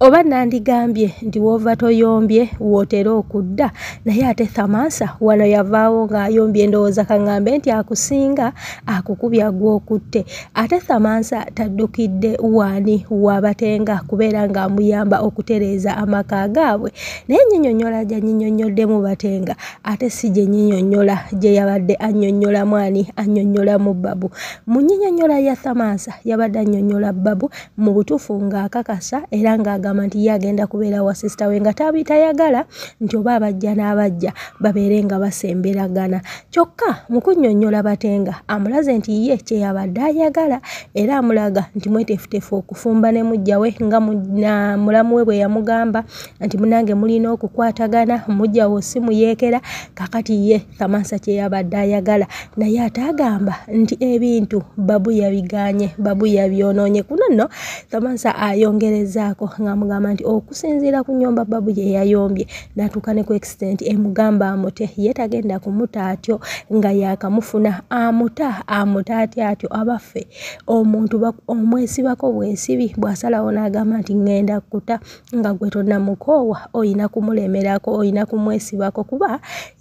oba nandigambye nti woova toyombye wootera okudda naye ate thamansa wano yavaawo ngaayombye ndowooza kaŋambe nti akusinga akukubya gwokutte ate thamansa taddukidde wani wabatenga kubeera ngaamuyamba okutereeza amaka gaabwe naye nyinyonyola gyanyinyonyodde mu batenga ate si gyenyinyonyola gye yabadde annyonnyola mwani annyonnyola mu babu mu nyinyonyola ya thamansa yabadde annyonnyola babu mu butuufu ng'akakasa era ng'aga agamba nti ye agenda kubeera wa sisita we nga tabitayagala nti oba abajja n'abajja babeere nga basemberagana kyokka mu kunnyonnyola batenga amulaze nti ye kyeyabadde ayagala era amulaga nti mwetefutefu okufumba ne mujja we nga mulamu we bwe yamugamba nti munange mulina okukwatagana mujja we si muyeekera kakati ye kamansa kyeyabadde ayagala naye ataagamba nti ebintu babu yabiganye babu yabyonoonye kuno nno kamansa ayongerezaako nga amugamba nti okusinziira ku nyumba babu ye yayombye natuuka ne ku extent emugamba amute ye tagenda kumuta atyo nga yakamufuna amuta amuta atya atyo abaffe omuntu omwesibako bwesibi bwasalawo n'agamba nti ŋŋenda kkuta nga gwe tonnamukoowa oyina kumulemerako oyina kumwesibako kuba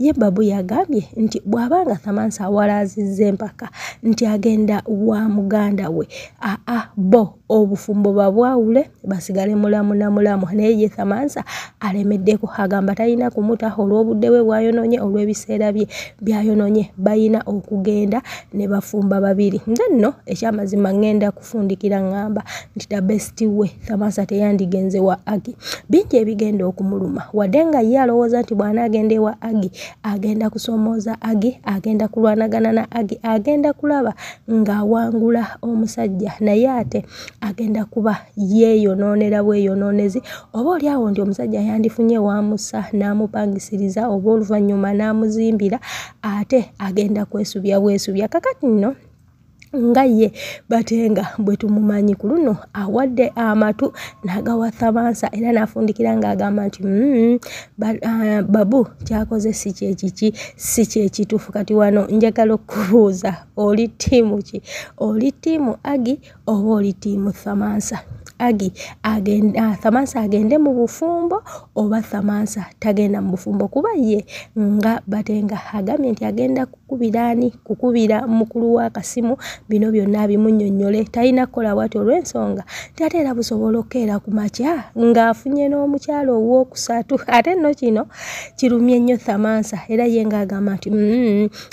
ye babu yagambye nti bw'abanga thamansa awalaazizza empaka nti agenda wa muganda we aa bo obufumbo babwawule basigale mulamu namunamulamwa naye ye thamansa alemeddeko agamba talina kumuta olw'obudde bwe bwayonoonye olw'ebiseera bye byayonoonye balina okugenda ne bafumba babiri nze nno ekyamazima ŋŋenda kufundikira ŋŋamba nti tabesiti we thamansa teyandigenze wa agi bingi ebigenda okumuluma wadde nga ye alowooza nti bw'anaagenda ewa agi agenda kusomooza agi agenda kulwanagana na agi agenda kulaba ng'awangula omusajja naye ate agenda kuba yeeyonoonera bweyo obuyonoonezi oba oliawo ndi omusajja yandifunye wamusa n'amupangisiriza oba oluvannyuma n'amuzimbira ate agenda kwesubya bwesubya kakati nno nga ye batenga bwe tumumanyi ku luno awadde amatu n'agawathamansa era n'afundikira ng'agamba nti babu kyakoze si kyekiki si kyekituufu kati wano njagala okubuuza oli ttiimu ki oli ttiimu agi oba oli ttiimu thamansa agi agende ah, thamansa agende mu bufumbo oba thamansa tagenda mu bufumbo kuba ye nga batenga agambye nti agenda kukubiraani kukubira mukulu w'akasimu bino byonna bimunyonnyole talina kukola watyo olw'ensonga tiateera busobola okkeera ku makya ah, ng'afunye n'omukyalo owookusatu ate nno kino kirumye nnyo thamansa era ye ng'agamba nti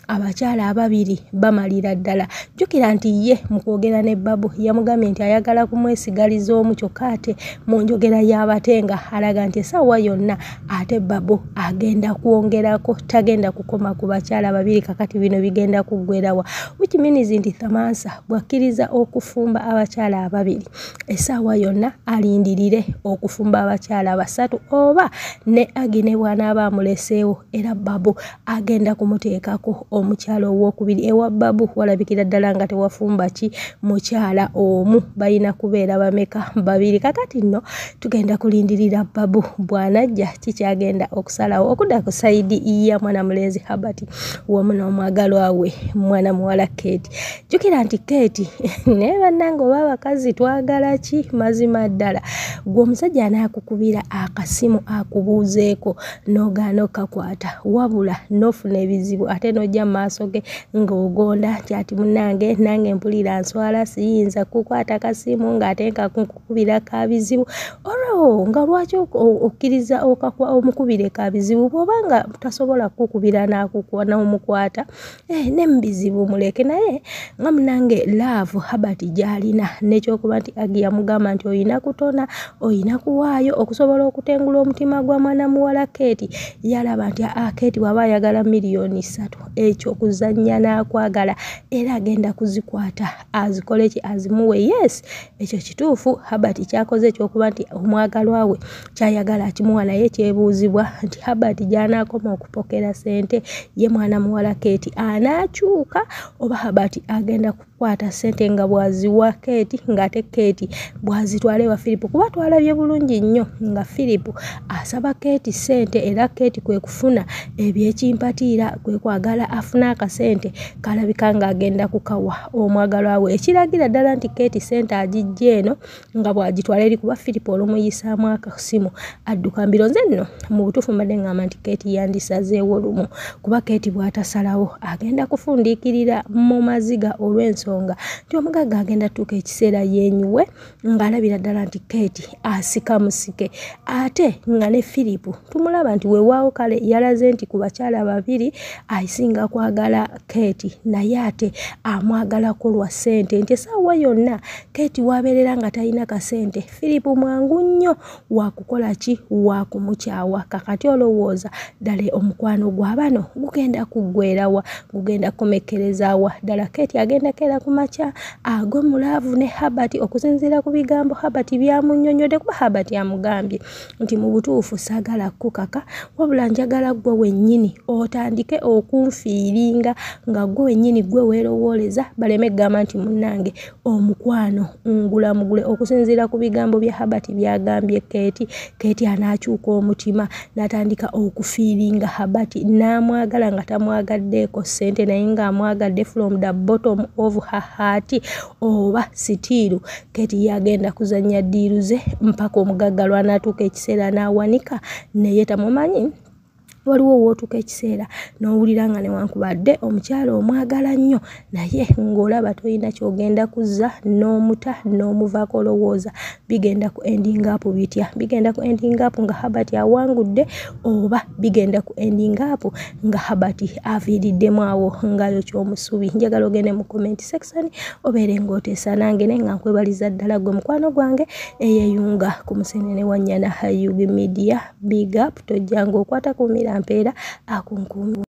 abakyala ababiri bamalira ddala jjukira nti ye mu kwogera ne babu yamugambye nti ayagala kumwesigaliza ziyingiza omu kyokka ate mu njogera y'abatenga alaga nti essaawa yonna ate babo agenda kwongerako tagenda kukoma ku bakyala babiri kakati bino bigenda kuggwerawa wikiminizi nti thamansa bwakkiriza okufumba abakyala ababiri essaawa yonna alindirire okufumba abakyala basatu oba ne agine bw'anaaba amuleseewo era babu agenda kumuteekako omukyala owookubiri ewa babu walabikira ddala nga tewafumba ki mukyala omu balina kubeera bameka dakika babiri kakati nno tugenda kulindirira babu bwanajja kikyagenda okusalawo okudda ku saidi ya mwana mulenzi habert wamu n'omwagalwawe mwana muwala keeti jukira nti keeti naye bannange oba abakazi twagala ki mazima ddala gwe omusajja anaakukubira akasimu akubuuzeeko n'ogaana okkakwata wabula n'ofuna ebizibu ate n'ojja mu maaso ge ng'ogonda nti ati munange nange mpulira nswala siyinza kukwata akasimu ng'ate nkaku okukubira kabizibu olwo nga lwaki okkiriza omukubire kabizibu bwoba nga tasobola kukubira nnomukwata eh, nemubizibu muleke naye nga munange laavu habert gyalina nekyokuba nti agi yamugamba nti oyina kutona oyina kuwaayo okusobola okutengula omutima gwa mwanamuwala keeti yalaba nti ah, keeti waba ayagala miliyoni satu ekyo okuzanya nakwagala era agenda kuzikwata azikoleki azimuwe yes ekyo kituufu habert kyakoze ekyokuba nti omwagalwa we kyayagala akimuwa naye kyebuuzibwa nti habert gyanaakoma okupokera sente ye mwana muwala keeti anaakyuka oba habert agenda kukwata sente nga bwaziwa keeti ngaate keeti bwazitwala ewa philipo kuba twalabye bulungi nnyo nga philipo asaba keeti sente era keeti kwe kufuna ebyekimpatiira kwe kwagala afune akasente kalabika ng'agenda kukawa omwagalwa we ekiragira ddala nti keeti sente agijja eno nga bwagitwala eri kuba firipo olumuyisaamu akasimu adduka mbironze nno mu butuufu mbadde ngamba nti keeti yandisazeewo lumu kuba keeti bw'atasalawo agenda kufundiikirira mu maziga olw'ensonga nti omugaga agenda tuuka ekiseera yeenyiwe ng'alabira ddala nti keeti asika musike ate nga ne firipo tumulaba nti weewaawo kale yalaze nti ku bakyala babiri ayisinga kwagala keeti naye ate amwagalako lwa ssente nti esaawa yonna keeti waabeerera nga ta talina kasente filipu mwangu nnyo wakukola ki wakumukyawa kakati olowooza ddala omukwano gwabano gugenda kugwerawa gugenda kumekerezawa ddala keti agenda kera ku makya agwe mulaavu ne habat okusinziira ku bigambo habat byamunyonyodde kuba habat amugambye nti mu butuufu saagala kukaka wabula njagala gwe wennyini otandike okunfiiringa nga gwe wennyini gwe weerowooleza baleme egamba nti munnange omukwano ngula mugule okusinziira ku bigambo bya habat byagambye keeti keeti anaakyuka omutima natandika okufiiringa habat namwagala nga tamwagaddeeko ssente naye ngaamwagadde from the bottom of hahati oba sitiiru keeti yagenda kuzanya diiruze mpaka omugaggalw anaatuuka ekiseera naawanika naye tamumanyi waliwo wootuka ekiseera n'owulira nga newankubadde omukyala omwagala nnyo naye ng'olaba tolina kyogenda kuzza n'omuta n'omuvaako olowooza bigenda ku endingaapu bitya bigenda ku endingaapu nga habati awangudde oba bigenda ku endingaapu nga habati aviiriddemu awo ngayo kyomusubi njagala ogende mu comment section obeere ng'oteesa nange naye nga nkwebaliza ddala gwe mukwano gwange eyeyunga ku musenene wa nnyana hayug media big up tojjanga okwata kumira mpeera akunkumu